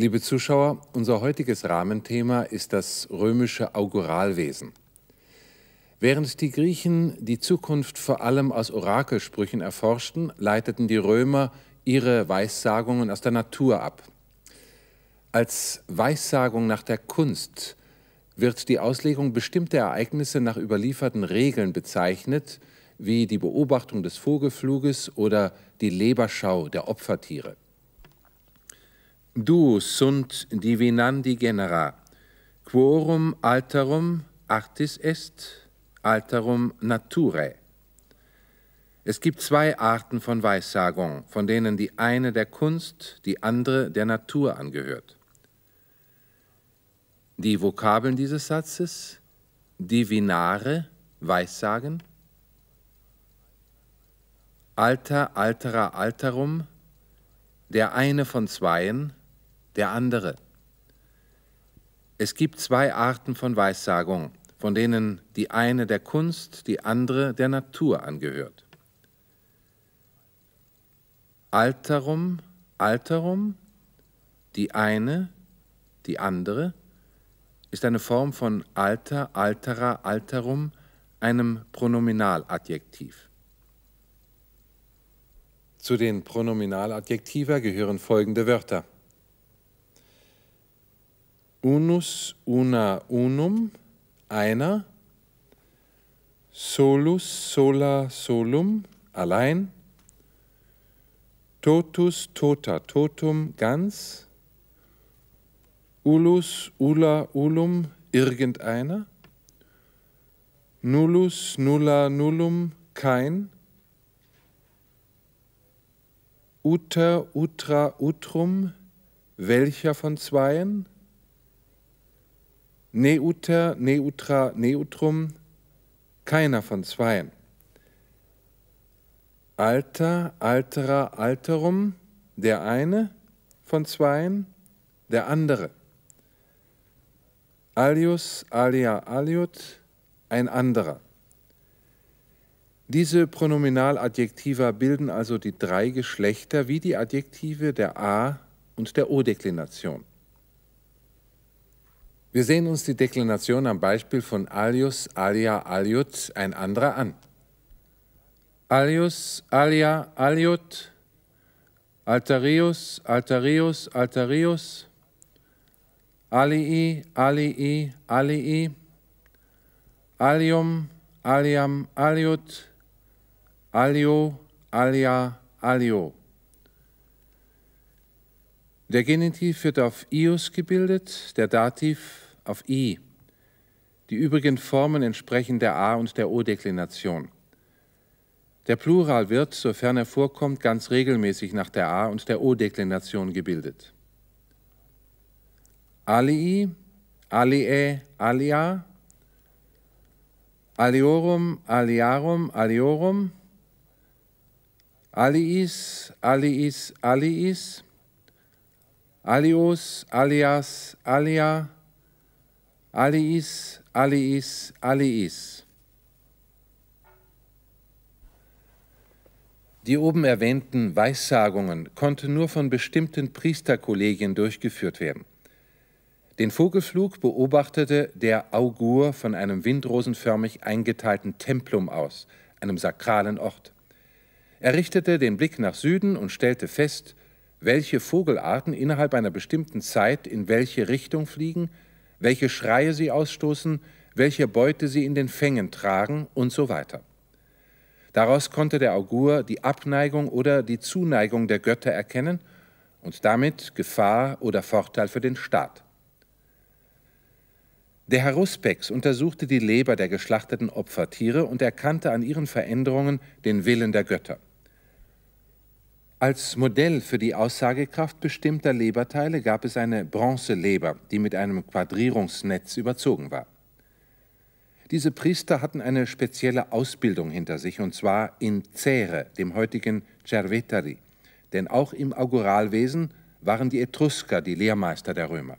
Liebe Zuschauer, unser heutiges Rahmenthema ist das römische Auguralwesen. Während die Griechen die Zukunft vor allem aus Orakelsprüchen erforschten, leiteten die Römer ihre Weissagungen aus der Natur ab. Als Weissagung nach der Kunst wird die Auslegung bestimmter Ereignisse nach überlieferten Regeln bezeichnet, wie die Beobachtung des Vogelfluges oder die Leberschau der Opfertiere. Du sunt divinandi genera, quorum alterum artis est, alterum naturae. Es gibt zwei Arten von Weissagung, von denen die eine der Kunst, die andere der Natur angehört. Die Vokabeln dieses Satzes, divinare, Weissagen, alter, altera, alterum, der eine von zweien, der andere. Es gibt zwei Arten von Weissagung, von denen die eine der Kunst, die andere der Natur angehört. Alterum, Alterum, die eine, die andere, ist eine Form von alter, altera, alterum, einem Pronominaladjektiv. Zu den Pronominaladjektiva gehören folgende Wörter unus, una, unum, einer, solus, sola, solum, allein, totus, tota, totum, ganz, ulus, ulla, ulum, irgendeiner, nullus, nulla, nullum, kein, uter, utra, utrum, welcher von zweien, neuter, neutra, neutrum, keiner von zweien. Alter, altera, alterum, der eine von zweien, der andere. Alius, alia, aliut, ein anderer. Diese Pronominaladjektiva bilden also die drei Geschlechter wie die Adjektive der A- und der O-Deklination. Wir sehen uns die Deklination am Beispiel von alius, alia, aliut, ein anderer an. Alius, alia, aliut, altarius, altarius, altarius, alii, alii, alii, alium, aliam, aliut, alio, alia, alio. Der Genitiv wird auf ius gebildet, der Dativ auf i. Die übrigen Formen entsprechen der A- und der O-Deklination. Der Plural wird, sofern er vorkommt, ganz regelmäßig nach der A- und der O-Deklination gebildet. Alii, aliae, alia, aliorum, aliarum, aliorum, aliis, aliis, aliis Alius, Alias, Alia, Aliis, Aliis, Aliis. Die oben erwähnten Weissagungen konnten nur von bestimmten Priesterkollegien durchgeführt werden. Den Vogelflug beobachtete der Augur von einem windrosenförmig eingeteilten Templum aus, einem sakralen Ort. Er richtete den Blick nach Süden und stellte fest, welche Vogelarten innerhalb einer bestimmten Zeit in welche Richtung fliegen, welche Schreie sie ausstoßen, welche Beute sie in den Fängen tragen und so weiter. Daraus konnte der Augur die Abneigung oder die Zuneigung der Götter erkennen und damit Gefahr oder Vorteil für den Staat. Der Haruspex untersuchte die Leber der geschlachteten Opfertiere und erkannte an ihren Veränderungen den Willen der Götter. Als Modell für die Aussagekraft bestimmter Leberteile gab es eine Bronzeleber, die mit einem Quadrierungsnetz überzogen war. Diese Priester hatten eine spezielle Ausbildung hinter sich, und zwar in Zähre, dem heutigen Cervetari. Denn auch im Auguralwesen waren die Etrusker die Lehrmeister der Römer.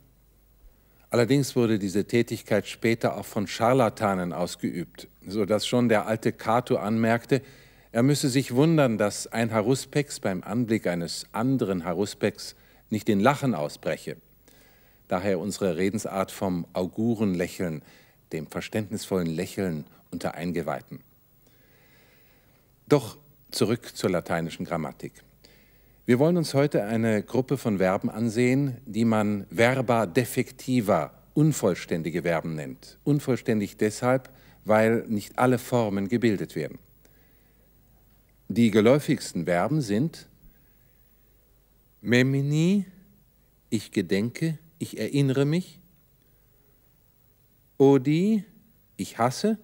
Allerdings wurde diese Tätigkeit später auch von Scharlatanen ausgeübt, sodass schon der alte Cato anmerkte, er müsse sich wundern, dass ein Haruspex beim Anblick eines anderen Haruspex nicht in Lachen ausbreche. Daher unsere Redensart vom Augurenlächeln, dem verständnisvollen Lächeln unter Eingeweihten. Doch zurück zur lateinischen Grammatik. Wir wollen uns heute eine Gruppe von Verben ansehen, die man verba defectiva, unvollständige Verben nennt. Unvollständig deshalb, weil nicht alle Formen gebildet werden. Die geläufigsten Verben sind Memini, ich gedenke, ich erinnere mich. Odi, ich hasse.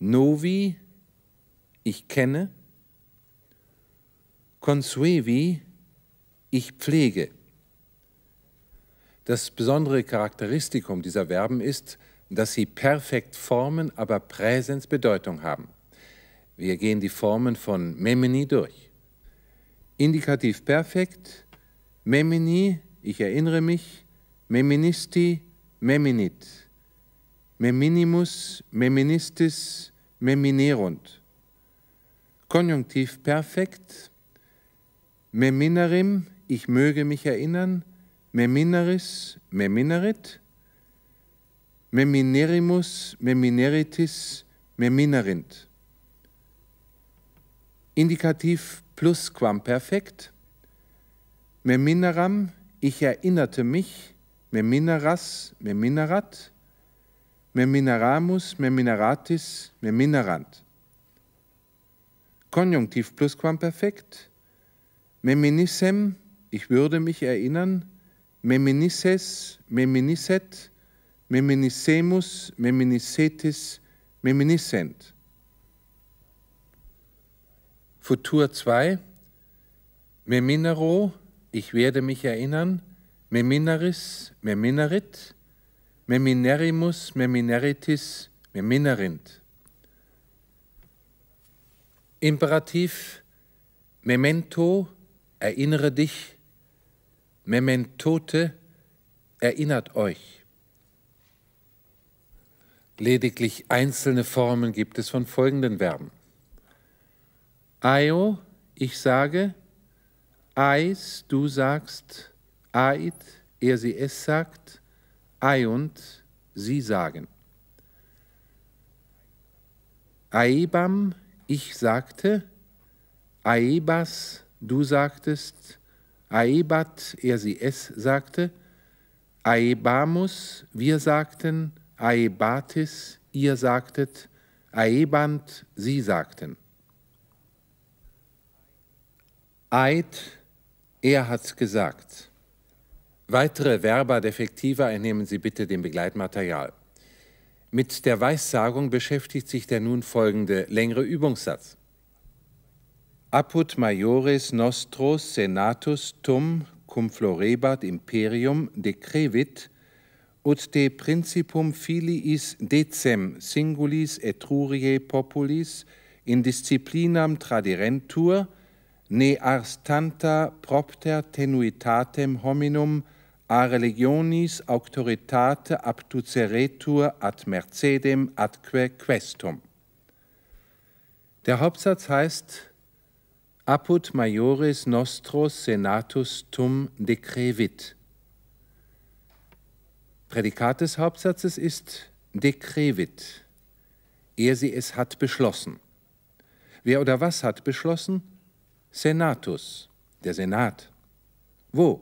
Novi, ich kenne. Consuevi, ich pflege. Das besondere Charakteristikum dieser Verben ist, dass sie perfekt Formen, aber Präsensbedeutung haben. Wir gehen die Formen von Memini durch. Indikativ perfekt, Memini, ich erinnere mich, Meministi, Meminit, Meminimus, Meministis, Meminerunt. Konjunktiv perfekt, Meminarim, ich möge mich erinnern, Meminaris, Meminarit, Meminerimus, Memineritis, Meminarint. Indikativ perfekt. Meminneram, ich erinnerte mich. Meminneras, meminnerat. Memineramus, memineratis, meminerant. Konjunktiv perfekt. Meminissem, ich würde mich erinnern. Meminisses, meminisset. Meminissemus, meminissetis, meminissent. Futur 2, Meminero, ich werde mich erinnern, Meminaris, Meminarit, Meminerimus, Memineritis, Meminerint. Imperativ Memento, erinnere dich, Mementote, erinnert euch. Lediglich einzelne Formen gibt es von folgenden Verben. Aio, ich sage, Eis, du sagst, Ait, er sie es sagt, Aiunt, sie sagen. Aebam, ich sagte, Aebas, du sagtest, Aebat, er sie es sagte, Aebamus, wir sagten, Aebatis, ihr sagtet, Aebant, sie sagten. Eid, er hat's gesagt. Weitere Verba defektiva entnehmen Sie bitte dem Begleitmaterial. Mit der Weissagung beschäftigt sich der nun folgende längere Übungssatz. Apud maiores nostros senatus tum cum florebat imperium decrevit ut de principum filiis decem singulis Etruriae populis in disciplinam tradirentur ne ars tanta propter tenuitatem hominum a religionis auctoritate abduceretur ad mercedem adque questum. Der Hauptsatz heißt Apud maiores nostros senatus tum decrevit. Prädikat des Hauptsatzes ist decrevit, er sie es hat beschlossen. Wer oder was hat beschlossen? Senatus, der Senat. Wo?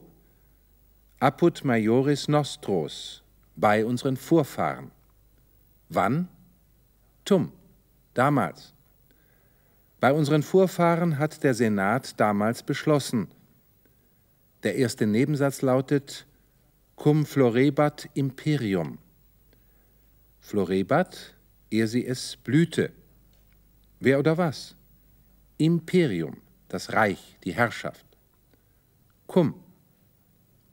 Apud majoris nostros, bei unseren Vorfahren. Wann? Tum, damals. Bei unseren Vorfahren hat der Senat damals beschlossen. Der erste Nebensatz lautet Cum florebat imperium. Florebat, ehe sie es blühte. Wer oder was? Imperium das Reich, die Herrschaft. Cum,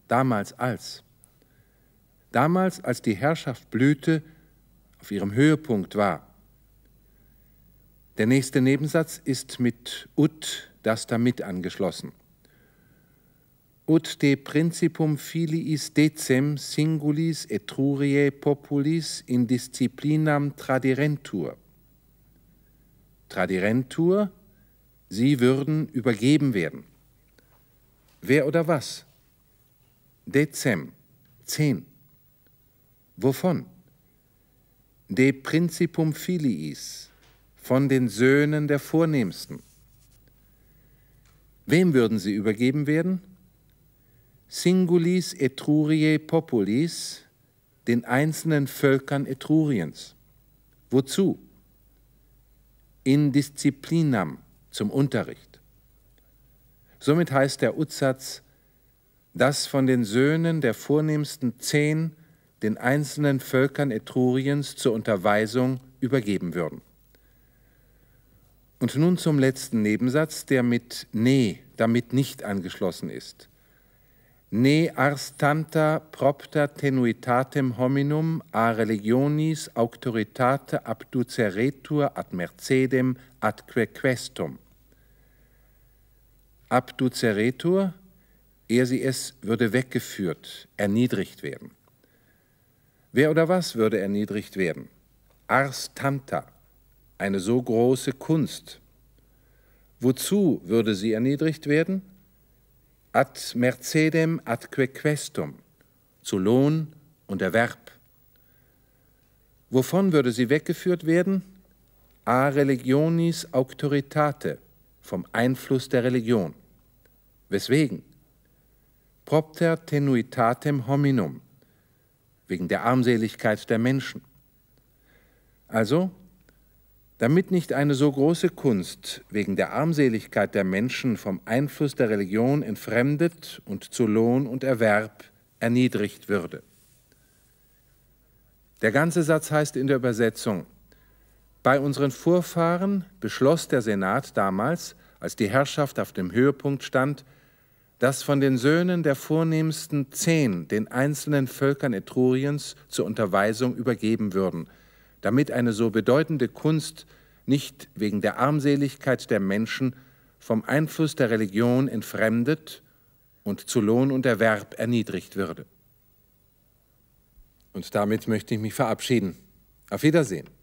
damals als. Damals, als die Herrschaft blühte, auf ihrem Höhepunkt war. Der nächste Nebensatz ist mit ut, das damit angeschlossen. Ut de principum filiis decem singulis Etruriae populis in disciplinam tradirentur. Tradirentur Sie würden übergeben werden. Wer oder was? Dezem, zehn. Wovon? De Principum Filiis, von den Söhnen der Vornehmsten. Wem würden sie übergeben werden? Singulis Etruriae Populis, den einzelnen Völkern Etruriens. Wozu? Indisciplinam, zum Unterricht. Somit heißt der Utsatz, dass von den Söhnen der vornehmsten zehn den einzelnen Völkern Etruriens zur Unterweisung übergeben würden. Und nun zum letzten Nebensatz, der mit Ne damit nicht angeschlossen ist. Ne ars tanta propta tenuitatem hominum a religionis auctoritate abduceretur ad mercedem adque questum abduceretur, ehe sie es würde weggeführt, erniedrigt werden. Wer oder was würde erniedrigt werden? Ars tanta, eine so große Kunst. Wozu würde sie erniedrigt werden? Ad mercedem adque questum, zu Lohn und Erwerb. Wovon würde sie weggeführt werden? A religionis auctoritate, vom Einfluss der Religion. Weswegen? Propter tenuitatem hominum, wegen der Armseligkeit der Menschen. Also, damit nicht eine so große Kunst wegen der Armseligkeit der Menschen vom Einfluss der Religion entfremdet und zu Lohn und Erwerb erniedrigt würde. Der ganze Satz heißt in der Übersetzung, bei unseren Vorfahren beschloss der Senat damals, als die Herrschaft auf dem Höhepunkt stand, dass von den Söhnen der vornehmsten zehn den einzelnen Völkern Etruriens zur Unterweisung übergeben würden, damit eine so bedeutende Kunst nicht wegen der Armseligkeit der Menschen vom Einfluss der Religion entfremdet und zu Lohn und Erwerb erniedrigt würde. Und damit möchte ich mich verabschieden. Auf Wiedersehen.